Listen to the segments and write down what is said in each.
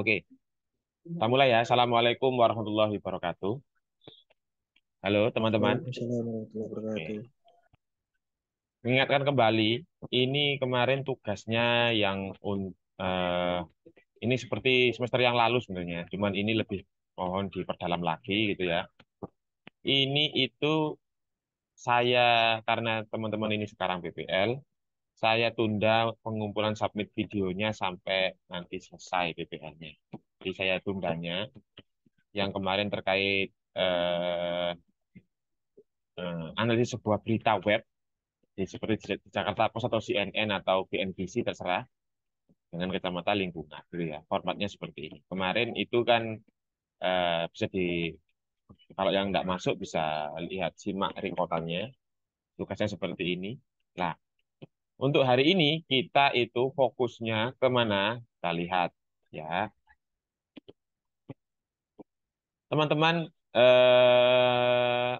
Oke, kita mulai ya. Assalamualaikum warahmatullahi wabarakatuh. Halo teman-teman. Mengingatkan kembali, ini kemarin tugasnya yang uh, ini seperti semester yang lalu sebenarnya, cuman ini lebih mohon diperdalam lagi gitu ya. Ini itu saya karena teman-teman ini sekarang BPL saya tunda pengumpulan submit videonya sampai nanti selesai PPH-nya. Jadi saya tundanya. Yang kemarin terkait eh, eh, analisis sebuah berita web di seperti Jakarta Post atau CNN atau BNBC terserah dengan kacamata lingkungan jadi gitu ya formatnya seperti ini kemarin itu kan eh, bisa di kalau yang tidak masuk bisa lihat simak rekordannya tugasnya seperti ini. Nah, untuk hari ini kita itu fokusnya kemana? Kita lihat ya. Teman-teman, eh,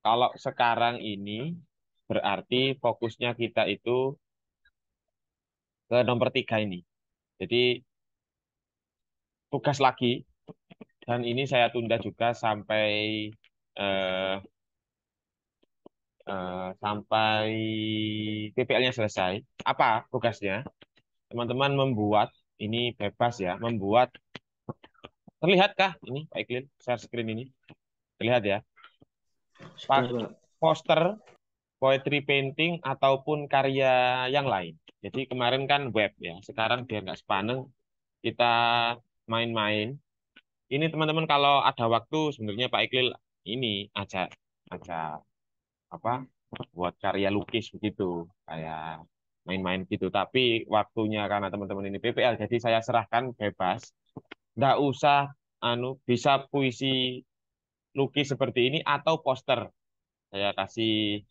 kalau sekarang ini berarti fokusnya kita itu ke nomor tiga ini. Jadi tugas lagi dan ini saya tunda juga sampai eh, uh, sampai TPL-nya selesai, apa tugasnya? Teman-teman membuat, ini bebas ya, membuat, terlihatkah ini Pak Iklin, share screen ini? Terlihat ya? pak Poster, poetry painting, ataupun karya yang lain. Jadi kemarin kan web ya, sekarang biar nggak sepaneng, kita main-main. Ini teman-teman kalau ada waktu sebenarnya Pak Iklil ini ajak ajak apa buat karya lukis begitu kayak main-main gitu tapi waktunya karena teman-teman ini PPL jadi saya serahkan bebas nggak usah anu bisa puisi lukis seperti ini atau poster saya kasih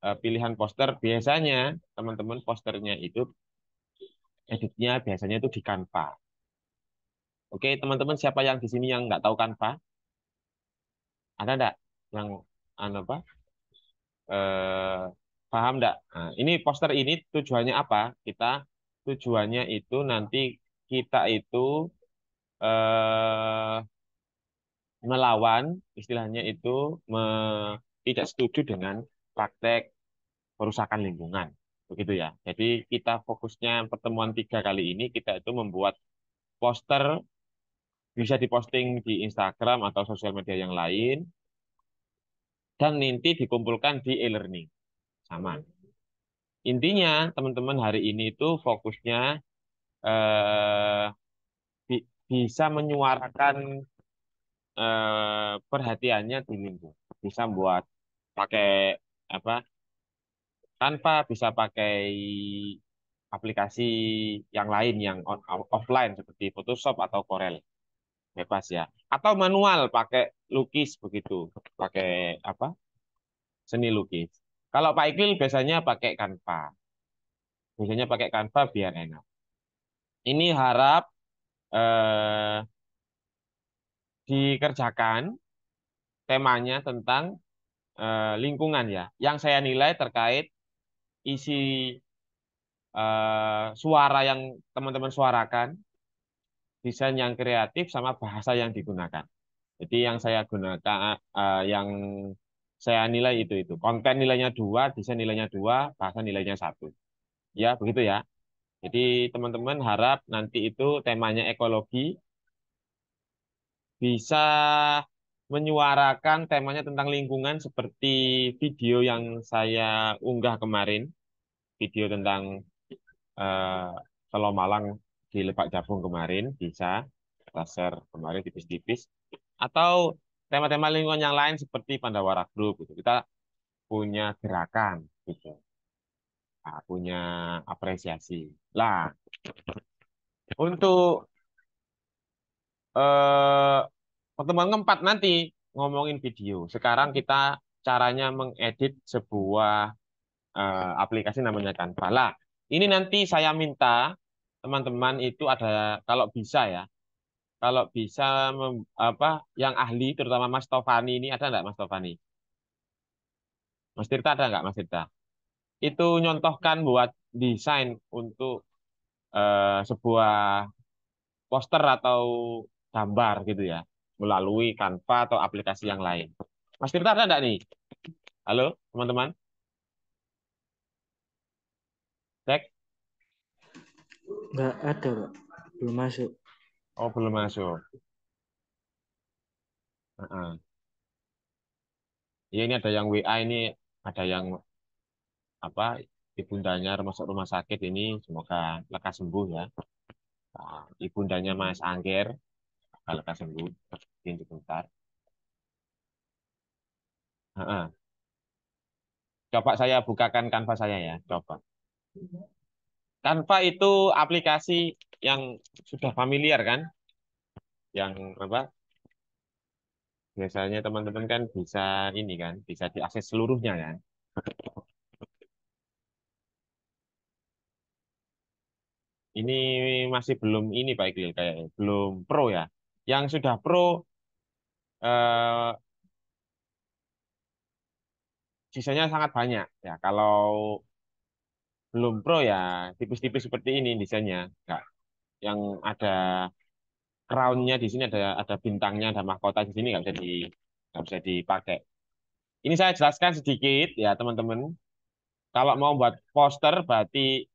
uh, pilihan poster biasanya teman-teman posternya itu editnya biasanya itu di Canva oke teman-teman siapa yang di sini yang nggak tahu Canva ada nggak yang anu apa eh, paham enggak? Nah, ini poster ini tujuannya apa? Kita tujuannya itu nanti kita itu eh, melawan, istilahnya itu me, tidak setuju dengan praktek perusakan lingkungan. Begitu ya. Jadi kita fokusnya pertemuan tiga kali ini, kita itu membuat poster bisa diposting di Instagram atau sosial media yang lain, dan nanti dikumpulkan di e-learning. Sama. Intinya, teman-teman hari ini itu fokusnya eh, bisa menyuarakan eh, perhatiannya di minggu. Bisa buat pakai apa tanpa bisa pakai aplikasi yang lain yang offline seperti Photoshop atau Corel bebas ya atau manual pakai lukis begitu pakai apa seni lukis kalau Pak Iqbal biasanya pakai kanva biasanya pakai kanva biar enak ini harap eh, dikerjakan temanya tentang eh, lingkungan ya yang saya nilai terkait isi eh, suara yang teman-teman suarakan desain yang kreatif sama bahasa yang digunakan. Jadi yang saya gunakan, eh, yang saya nilai itu itu konten nilainya dua, desain nilainya dua, bahasa nilainya satu. Ya begitu ya. Jadi teman-teman harap nanti itu temanya ekologi bisa menyuarakan temanya tentang lingkungan seperti video yang saya unggah kemarin, video tentang uh, eh, Malang di lepak gabung kemarin bisa laser kemarin tipis-tipis atau tema-tema lingkungan yang lain seperti Pandawara Group gitu. Kita punya gerakan gitu. Nah, punya apresiasi. Lah untuk eh, pertemuan keempat nanti ngomongin video. Sekarang kita caranya mengedit sebuah eh, aplikasi namanya Canva. Lah, ini nanti saya minta teman-teman itu ada kalau bisa ya kalau bisa mem, apa yang ahli terutama Mas Tovani ini ada nggak Mas Tovani? Mas Tirta ada nggak Mas Tirta? Itu nyontohkan buat desain untuk eh, sebuah poster atau gambar gitu ya melalui kanva atau aplikasi yang lain. Mas Tirta ada nggak nih? Halo teman-teman? Cek. Enggak ada, Pak. Belum masuk. Oh, belum masuk. Uh -uh. Ya, ini ada yang WA, ini ada yang apa ibundanya masuk rumah sakit ini semoga lekas sembuh ya. Nah, ibundanya Mas Angger, semoga lekas sembuh. Mungkin sebentar. Uh -uh. Coba saya bukakan kanvas saya ya, coba. Canva itu aplikasi yang sudah familiar kan? Yang apa? Biasanya teman-teman kan bisa ini kan, bisa diakses seluruhnya kan. Ini masih belum ini Pak Iqbal kayak belum pro ya. Yang sudah pro eh, sisanya sangat banyak ya. Kalau belum pro ya tipis-tipis seperti ini desainnya enggak yang ada crownnya di sini ada ada bintangnya ada mahkota di sini nggak bisa di nggak bisa dipakai ini saya jelaskan sedikit ya teman-teman kalau mau buat poster berarti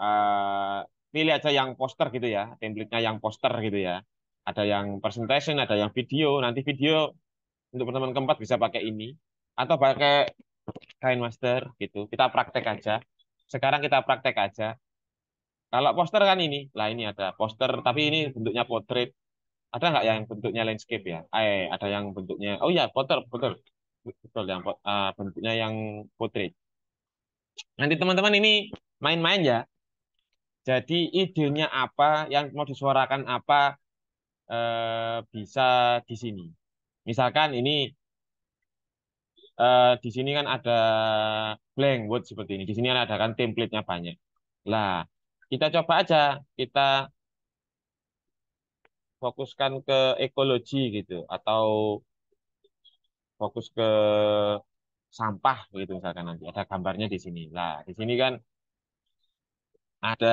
uh, pilih aja yang poster gitu ya template-nya yang poster gitu ya ada yang presentation ada yang video nanti video untuk teman-teman keempat bisa pakai ini atau pakai kain master gitu kita praktek aja sekarang kita praktek aja. Kalau poster kan ini, lah ini ada poster, tapi ini bentuknya portrait. Ada nggak yang bentuknya landscape ya? Eh, ada yang bentuknya, oh iya, poster, poster Betul, yang uh, bentuknya yang portrait. Nanti teman-teman ini main-main ya. Jadi idenya apa, yang mau disuarakan apa, eh, bisa di sini. Misalkan ini uh, di sini kan ada blank word seperti ini. Di sini kan ada kan template-nya banyak. Lah, kita coba aja. Kita fokuskan ke ekologi gitu atau fokus ke sampah gitu misalkan nanti ada gambarnya di sini. Lah, di sini kan ada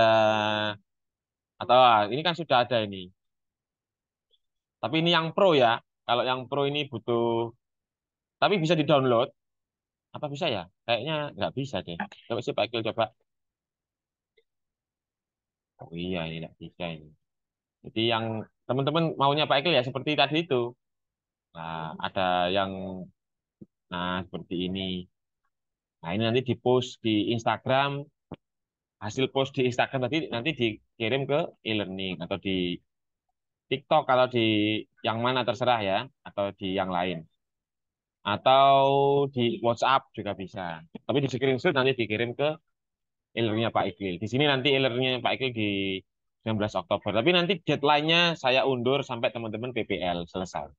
atau ah, ini kan sudah ada ini. Tapi ini yang pro ya. Kalau yang pro ini butuh tapi bisa di-download. Apa bisa ya? Kayaknya nggak bisa deh. Coba sih Pak coba. Oh iya, ini iya, nggak bisa ini. Jadi yang teman-teman maunya Pak Ekel ya seperti tadi itu. Nah, ada yang nah seperti ini. Nah, ini nanti di-post di Instagram. Hasil post di Instagram tadi nanti dikirim ke e-learning atau di TikTok kalau di yang mana terserah ya atau di yang lain atau di WhatsApp juga bisa. Tapi di screenshot nanti dikirim ke e Pak Iqbal. Di sini nanti e-learningnya Pak Iqbal di 19 Oktober. Tapi nanti deadline-nya saya undur sampai teman-teman PPL selesai.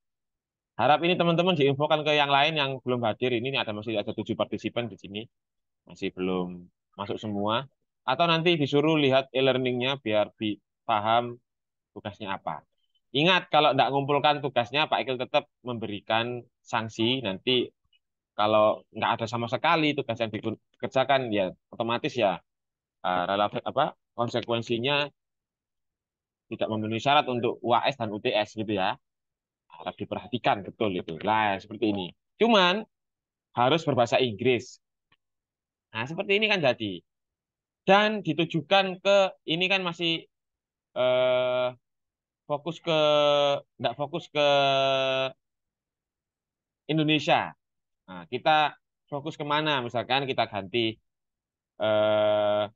Harap ini teman-teman diinfokan ke yang lain yang belum hadir. Ini ada masih ada tujuh partisipan di sini. Masih belum masuk semua. Atau nanti disuruh lihat e nya biar paham tugasnya apa. Ingat kalau tidak mengumpulkan tugasnya Pak Ekil tetap memberikan sanksi nanti kalau nggak ada sama sekali tugas yang dikerjakan ya otomatis ya eh, relatif relevan apa konsekuensinya tidak memenuhi syarat untuk UAS dan UTS gitu ya lebih diperhatikan betul itu lah seperti ini cuman harus berbahasa Inggris nah seperti ini kan jadi dan ditujukan ke ini kan masih eh, fokus ke nggak fokus ke Indonesia. Nah, kita fokus kemana? Misalkan kita ganti uh,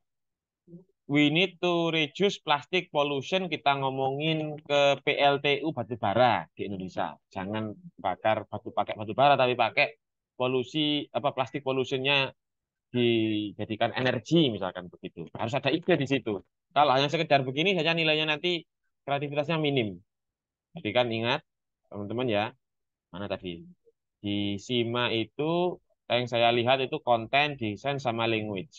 we need to reduce plastic pollution kita ngomongin ke PLTU batu bara di Indonesia. Jangan bakar batu pakai batu bara tapi pakai polusi apa plastik polusinya dijadikan energi misalkan begitu. Harus ada ide di situ. Kalau hanya sekedar begini saja nilainya nanti kreativitasnya minim. Jadi kan ingat teman-teman ya, mana tadi? Di SIMA itu yang saya lihat itu konten, desain sama language.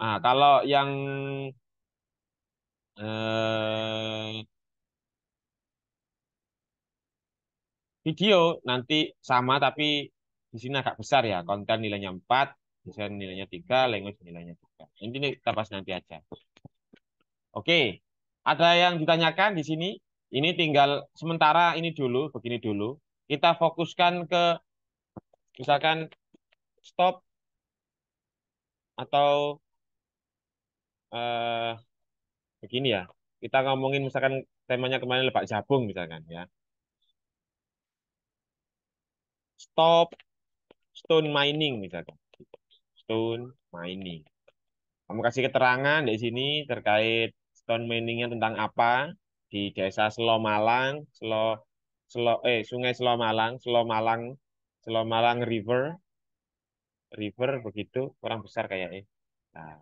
Nah, kalau yang eh, video nanti sama tapi di sini agak besar ya konten nilainya 4 desain nilainya 3 language nilainya 3 ini kita pas nanti aja Oke, ada yang ditanyakan di sini? Ini tinggal sementara ini dulu, begini dulu. Kita fokuskan ke misalkan stop atau eh, begini ya. Kita ngomongin misalkan temanya kemarin lebak jabung misalkan ya. Stop stone mining misalkan. Stone mining. Kamu kasih keterangan di sini terkait sound meaningnya tentang apa di desa Selo Malang, Selo Selo eh Sungai Selo Malang, Selo Malang, Selo Malang River, River begitu kurang besar kayaknya. Nah,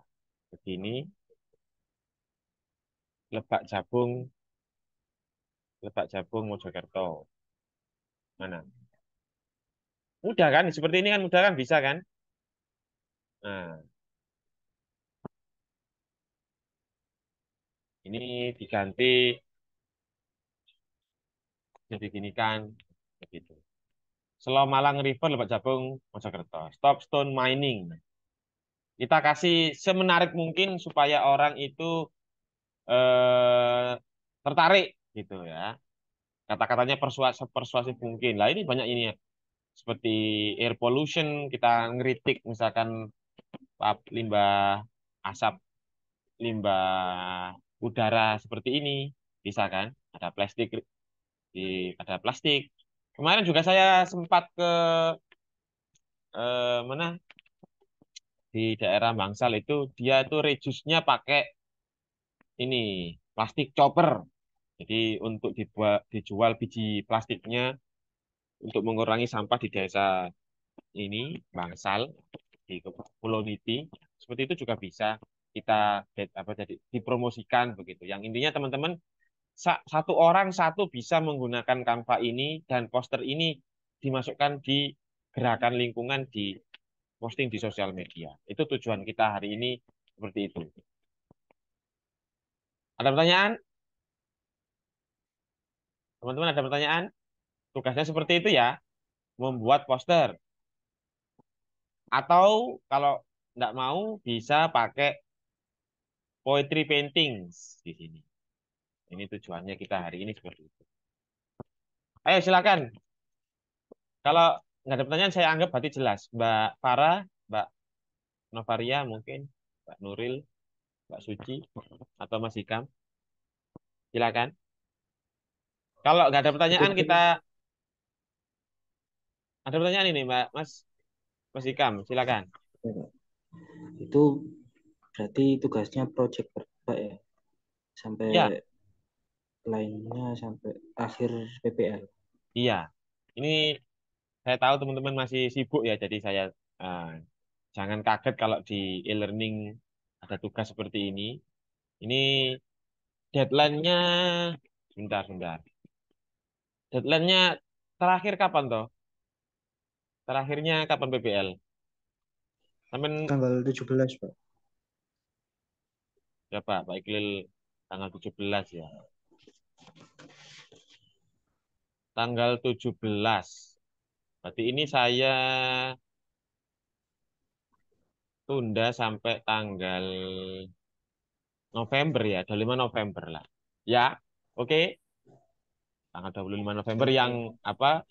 begini Lebak Jabung, Lebak Jabung Mojokerto. Mana? Mudah kan? Seperti ini kan mudah kan bisa kan? Nah, ini diganti jadi gini kan begitu. Selo Malang River Lebak Jabung Mojokerto. Stop stone mining. Kita kasih semenarik mungkin supaya orang itu eh, tertarik gitu ya. Kata-katanya persuasif persuasif mungkin. Lah ini banyak ini ya. Seperti air pollution kita ngeritik misalkan limbah asap limbah udara seperti ini bisa kan ada plastik di ada plastik kemarin juga saya sempat ke eh, mana di daerah Bangsal itu dia itu reduce-nya pakai ini plastik chopper jadi untuk dibuat dijual biji plastiknya untuk mengurangi sampah di desa ini Bangsal di Pulau Niti seperti itu juga bisa kita apa jadi dipromosikan begitu. Yang intinya teman-teman satu orang satu bisa menggunakan kanva ini dan poster ini dimasukkan di gerakan lingkungan di posting di sosial media. Itu tujuan kita hari ini seperti itu. Ada pertanyaan? Teman-teman ada pertanyaan? Tugasnya seperti itu ya, membuat poster. Atau kalau tidak mau bisa pakai poetry paintings di sini. Ini tujuannya kita hari ini seperti itu. Ayo silakan. Kalau nggak ada pertanyaan saya anggap berarti jelas. Mbak Farah, Mbak Novaria mungkin, Mbak Nuril, Mbak Suci, atau Mas Hikam. Silakan. Kalau nggak ada pertanyaan kita ada pertanyaan ini Mbak Mas Mas Hikam, silakan. Itu Berarti tugasnya project berapa ya? Sampai ya. lainnya sampai akhir PPL. Iya. Ini saya tahu teman-teman masih sibuk ya, jadi saya uh, jangan kaget kalau di e-learning ada tugas seperti ini. Ini deadline-nya sebentar, sebentar. Deadline-nya terakhir kapan toh? Terakhirnya kapan PPL temen Tanggal 17, Pak berapa Pak Iqlil tanggal 17 ya tanggal 17 berarti ini saya tunda sampai tanggal November ya 25 November lah ya oke okay. tanggal 25 November yang apa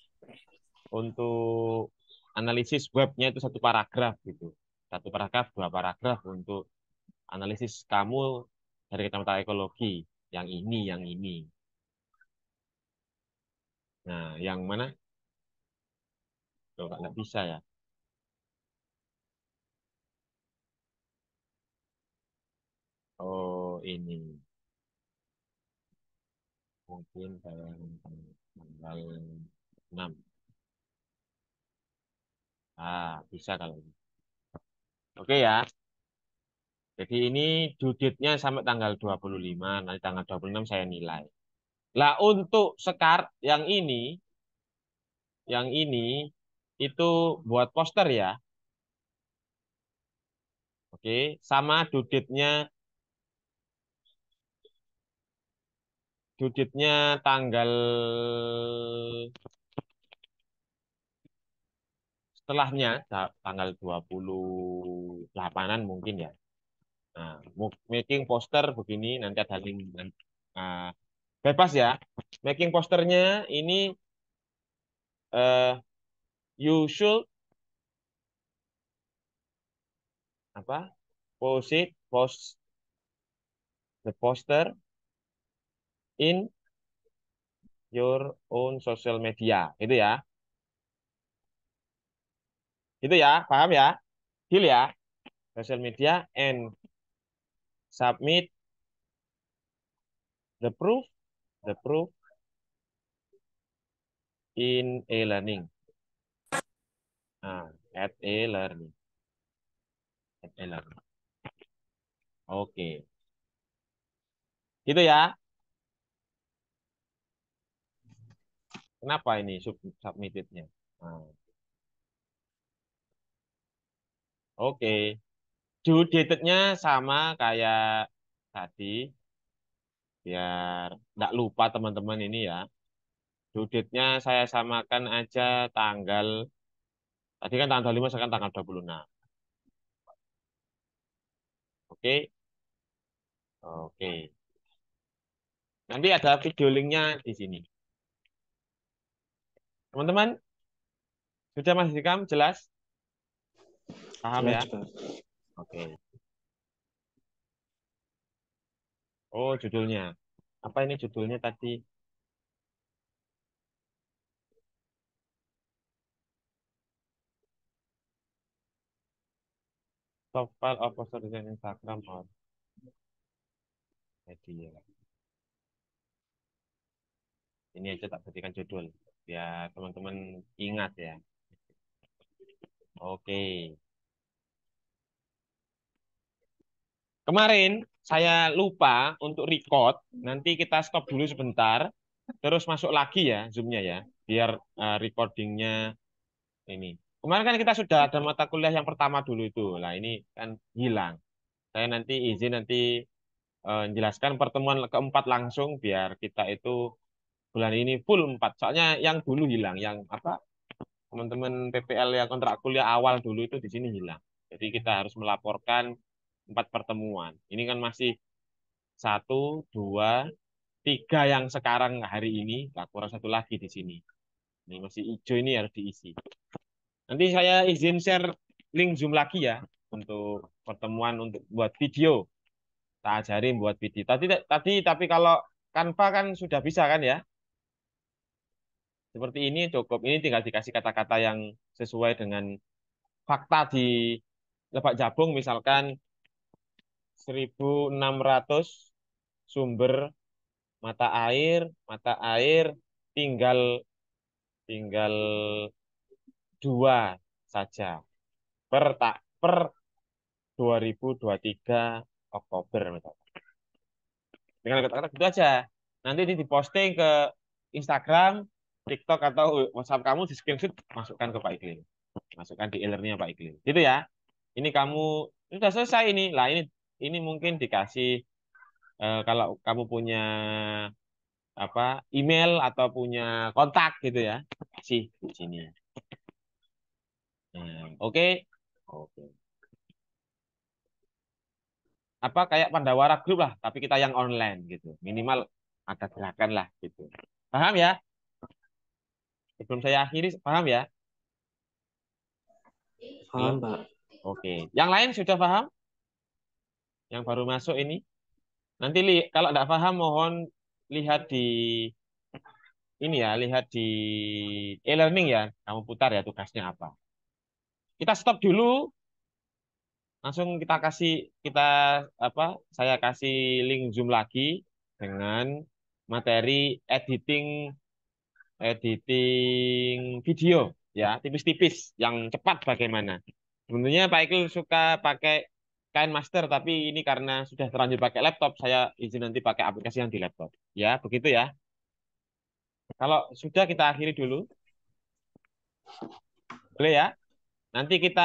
untuk analisis webnya itu satu paragraf gitu satu paragraf dua paragraf untuk analisis kamu dari kacamata ekologi yang ini yang ini nah yang mana kok nggak bisa ya oh ini mungkin dalam tanggal enam. ah bisa kalau ini oke ya jadi ini duditnya sama sampai tanggal 25, nanti tanggal 26 saya nilai. Lah untuk sekar yang ini, yang ini itu buat poster ya. Oke, sama duditnya duditnya tanggal setelahnya tanggal 28-an mungkin ya. Nah, making poster begini nanti ada link. Kan. Nah, bebas ya. Making posternya ini uh, you should apa? Post it, post the poster in your own social media. Itu ya. Itu ya, paham ya? Deal ya. Social media and submit the proof the proof in a learning ah at a learning at a learning oke okay. gitu ya kenapa ini sub submittednya nah. oke okay due date sama kayak tadi biar tidak lupa teman-teman ini ya due date saya samakan aja tanggal tadi kan tanggal saya sekarang tanggal 26 Oke. Oke. Nanti ada video linknya di sini. Teman-teman, sudah Mas Hikam jelas? Paham ya? Oke. Oh, judulnya. Apa ini judulnya tadi? Top file of poster design Instagram or media. Ya. Ini aja tak berikan judul. ya teman-teman ingat ya. Oke. Kemarin saya lupa untuk record. Nanti kita stop dulu sebentar. Terus masuk lagi ya zoomnya ya. Biar uh, recordingnya ini. Kemarin kan kita sudah ada mata kuliah yang pertama dulu itu. Nah ini kan hilang. Saya nanti izin nanti uh, menjelaskan pertemuan keempat langsung biar kita itu bulan ini full empat. Soalnya yang dulu hilang. Yang apa teman-teman PPL yang kontrak kuliah awal dulu itu di sini hilang. Jadi kita harus melaporkan empat pertemuan. Ini kan masih satu, dua, tiga yang sekarang hari ini. kurang satu lagi di sini. Ini masih hijau ini harus diisi. Nanti saya izin share link Zoom lagi ya untuk pertemuan untuk buat video. Tak ajarin buat video. Tadi tadi tapi kalau Canva kan sudah bisa kan ya? Seperti ini cukup. Ini tinggal dikasih kata-kata yang sesuai dengan fakta di Lebak Jabung misalkan 1.600 sumber mata air, mata air tinggal tinggal dua saja per tak per 2023 Oktober misalnya. Dengan kata-kata gitu aja. Nanti ini diposting ke Instagram, TikTok atau WhatsApp kamu di screenshot masukkan ke Pak Iklim. Masukkan di e-learningnya Pak Iklim. Gitu ya. Ini kamu sudah selesai ini. Lah ini ini mungkin dikasih uh, kalau kamu punya apa email atau punya kontak gitu ya kasih di sini hmm, oke okay. oke okay. apa kayak Pandawara grup lah tapi kita yang online gitu minimal ada gerakan lah gitu paham ya sebelum saya akhiri paham ya paham pak oke okay. yang lain sudah paham yang baru masuk ini. Nanti li, kalau tidak paham mohon lihat di ini ya, lihat di e-learning ya. Kamu putar ya tugasnya apa. Kita stop dulu. Langsung kita kasih kita apa? Saya kasih link Zoom lagi dengan materi editing editing video ya, tipis-tipis yang cepat bagaimana. Sebenarnya Pak Ikil suka pakai kain master tapi ini karena sudah terlanjur pakai laptop saya izin nanti pakai aplikasi yang di laptop ya begitu ya kalau sudah kita akhiri dulu boleh ya nanti kita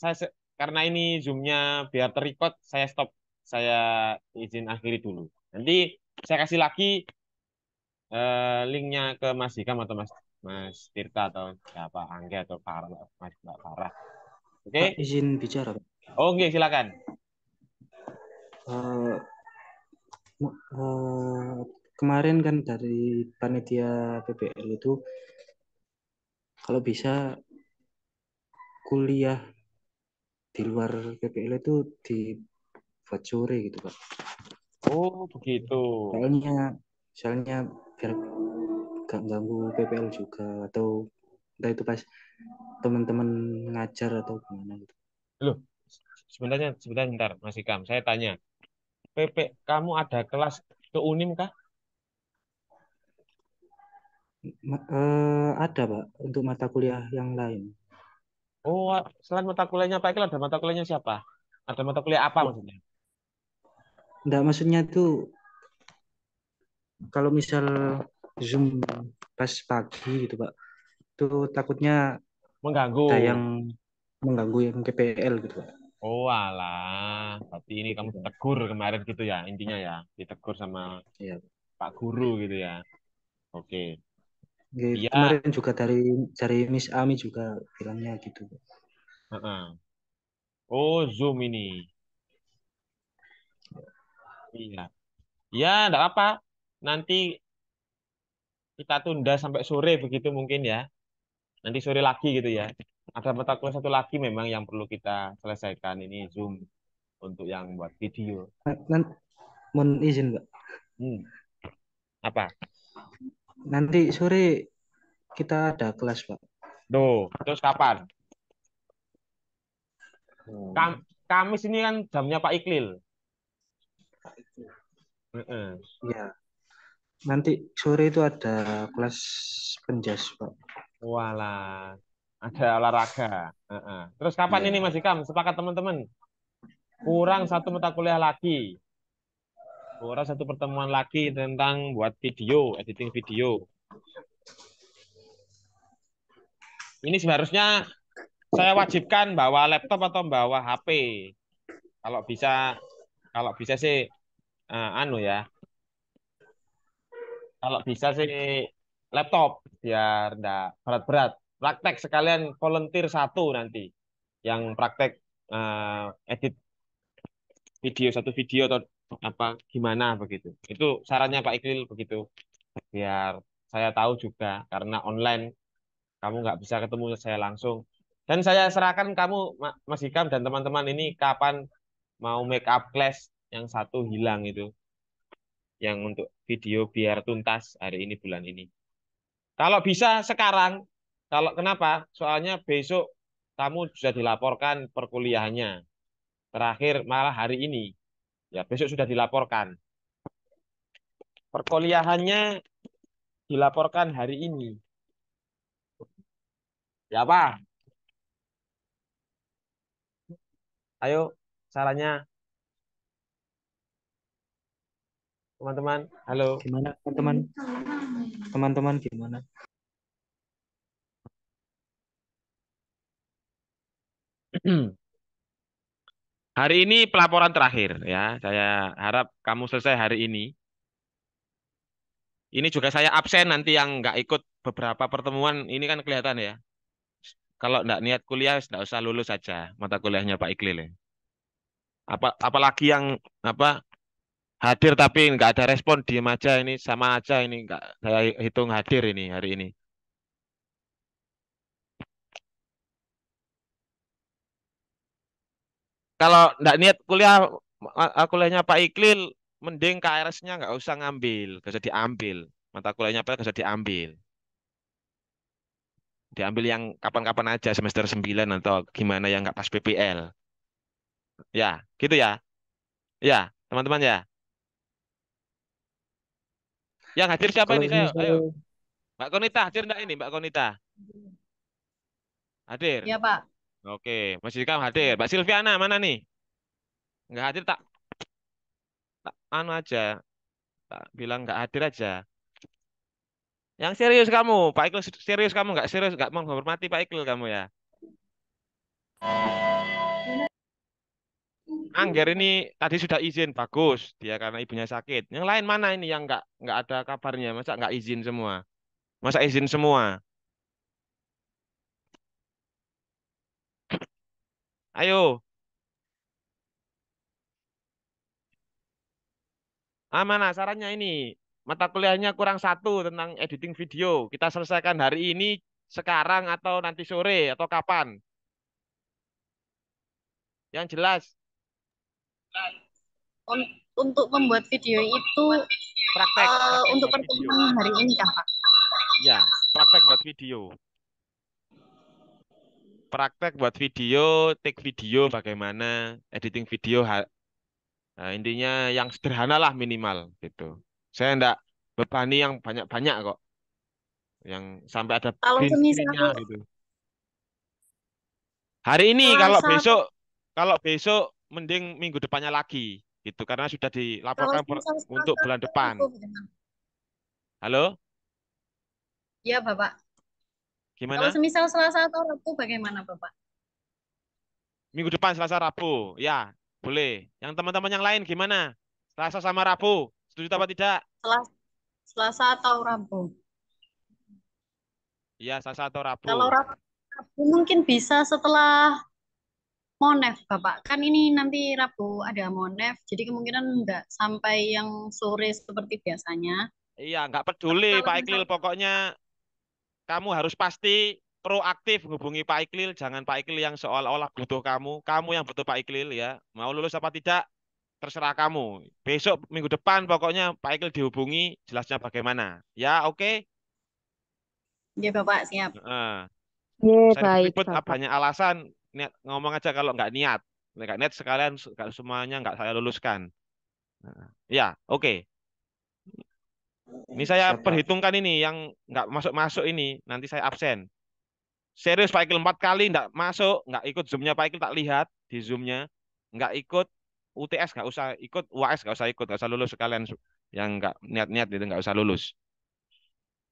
saya karena ini zoomnya biar terrecord saya stop saya izin akhiri dulu nanti saya kasih lagi eh, linknya ke Mas Hikam atau Mas Mas Tirta atau siapa Angga atau Farah Mas Mbak Farah oke okay? izin bicara Oh, oke, silakan. Uh, uh, kemarin kan dari panitia PPL itu kalau bisa kuliah di luar PPL itu di sore gitu pak. Oh begitu. Soalnya soalnya biar gak ganggu PPL juga atau entah itu pas teman-teman ngajar atau gimana gitu. Loh, sebenarnya sebentar sebentar Mas kam saya tanya. PP kamu ada kelas ke Unim kah? Uh, ada Pak, untuk mata kuliah yang lain. Oh, ah, selain mata kuliahnya Pak Ikil ada mata kuliahnya siapa? Ada mata kuliah apa iya. maksudnya? Enggak, maksudnya itu kalau misal Zoom pas pagi gitu Pak, itu takutnya mengganggu. Ada yang mengganggu yang KPL gitu Pak. Oh alah, berarti ini kamu ditegur kemarin gitu ya intinya ya, ditegur sama iya. Pak Guru gitu ya. Oke. Okay. Ya. Kemarin juga dari dari Miss Ami juga bilangnya gitu. Uh Oh Zoom ini. Iya. Ya, enggak apa. Nanti kita tunda sampai sore begitu mungkin ya. Nanti sore lagi gitu ya ada mata kuliah satu lagi memang yang perlu kita selesaikan ini Zoom untuk yang buat video. Nanti mohon izin, Pak. Hmm. Apa? Nanti sore kita ada kelas, Pak. Duh, terus kapan? Hmm. Kam Kamis ini kan jamnya Pak Iklil. Iya. Nanti sore itu ada kelas penjas, Pak. Walah, ada olahraga. Uh -uh. Terus kapan yeah. ini Mas Ikam? Sepakat teman-teman? Kurang hmm. satu mata kuliah lagi. Kurang satu pertemuan lagi tentang buat video, editing video. Ini seharusnya saya wajibkan bawa laptop atau bawa HP. Kalau bisa, kalau bisa sih, uh, anu ya. Kalau bisa sih laptop biar enggak berat-berat praktek sekalian volunteer satu nanti yang praktek uh, edit video satu video atau apa gimana begitu itu sarannya Pak Iqbal begitu biar saya tahu juga karena online kamu nggak bisa ketemu saya langsung dan saya serahkan kamu Mas Hikam dan teman-teman ini kapan mau make up class yang satu hilang itu yang untuk video biar tuntas hari ini bulan ini kalau bisa sekarang kalau kenapa? Soalnya besok kamu sudah dilaporkan perkuliahannya. Terakhir malah hari ini. Ya, besok sudah dilaporkan. Perkuliahannya dilaporkan hari ini. Ya apa? Ayo, caranya teman-teman. Halo. Gimana teman-teman? Teman-teman gimana? Hari ini pelaporan terakhir ya. Saya harap kamu selesai hari ini. Ini juga saya absen nanti yang nggak ikut beberapa pertemuan ini kan kelihatan ya. Kalau nggak niat kuliah nggak usah lulus saja mata kuliahnya Pak Iklil. Ya. Apa apalagi yang apa hadir tapi nggak ada respon diem aja ini sama aja ini nggak saya hitung hadir ini hari ini. kalau tidak niat kuliah kuliahnya Pak Iklil mending KRS-nya nggak usah ngambil, gak usah diambil. Mata kuliahnya Pak gak usah diambil. Diambil yang kapan-kapan aja semester 9 atau gimana yang nggak pas PPL. Ya, gitu ya. Ya, teman-teman ya. Yang hadir siapa ini saya? Ayo. Mbak Konita hadir enggak ini Mbak Konita? Hadir. Iya, Pak. Oke, Mas Hikam hadir. Mbak Silviana mana nih? Enggak hadir tak tak anu aja. Tak bilang enggak hadir aja. Yang serius kamu, Pak Iqbal serius kamu enggak serius enggak mau menghormati Pak Iqbal kamu ya. Angger ini tadi sudah izin bagus dia karena ibunya sakit. Yang lain mana ini yang enggak enggak ada kabarnya masa enggak izin semua? Masa izin semua? Ayo. Ah, mana sarannya ini? Mata kuliahnya kurang satu tentang editing video. Kita selesaikan hari ini, sekarang, atau nanti sore, atau kapan. Yang jelas. Untuk membuat video itu praktek, uh, untuk pertemuan hari ini, Kak. Ya, praktek buat video praktek buat video, take video bagaimana, editing video. Nah, intinya yang sederhana lah minimal gitu. Saya enggak bebani yang banyak-banyak kok. Yang sampai ada kalau gitu. Hari ini kalau, kalau besok kalau besok mending minggu depannya lagi gitu karena sudah dilaporkan per, untuk kan bulan depan. Ya, Halo? Iya, Bapak. Gimana? Kalau semisal Selasa atau Rabu bagaimana Bapak? Minggu depan Selasa Rabu, ya boleh. Yang teman-teman yang lain gimana? Selasa sama Rabu, setuju atau tidak? Selasa, Selasa atau Rabu. Iya, Selasa atau Rabu. Kalau Rabu, Rabu mungkin bisa setelah Monef, Bapak. Kan ini nanti Rabu ada Monef, jadi kemungkinan enggak sampai yang sore seperti biasanya. Iya, enggak peduli Pak Iqbal Pokoknya kamu harus pasti proaktif menghubungi Pak Iklil, jangan Pak Iklil yang seolah-olah butuh kamu, kamu yang butuh Pak Iklil ya. Mau lulus apa tidak terserah kamu. Besok minggu depan pokoknya Pak Iklil dihubungi jelasnya bagaimana. Ya, oke. Okay? Ya, Bapak, siap. Uh, ya, saya baik, ribut Bapak. banyak alasan, niat ngomong aja kalau nggak niat. Nggak niat sekalian semuanya nggak saya luluskan. Uh, ya, oke. Okay. Ini saya Siapa? perhitungkan ini yang nggak masuk-masuk ini, nanti saya absen. Serius Pak Ikil empat kali nggak masuk, nggak ikut zoomnya Pak Ikil tak lihat di zoomnya Nggak ikut UTS nggak usah ikut, UAS nggak usah ikut, nggak usah lulus sekalian yang nggak niat-niat itu nggak usah lulus.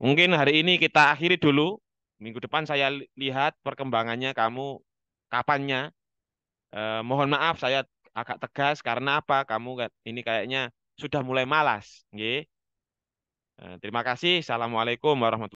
Mungkin hari ini kita akhiri dulu. Minggu depan saya lihat perkembangannya kamu kapannya. Eh, mohon maaf saya agak tegas karena apa? Kamu ini kayaknya sudah mulai malas, nggih. Eh, terima kasih. Assalamualaikum warahmatullahi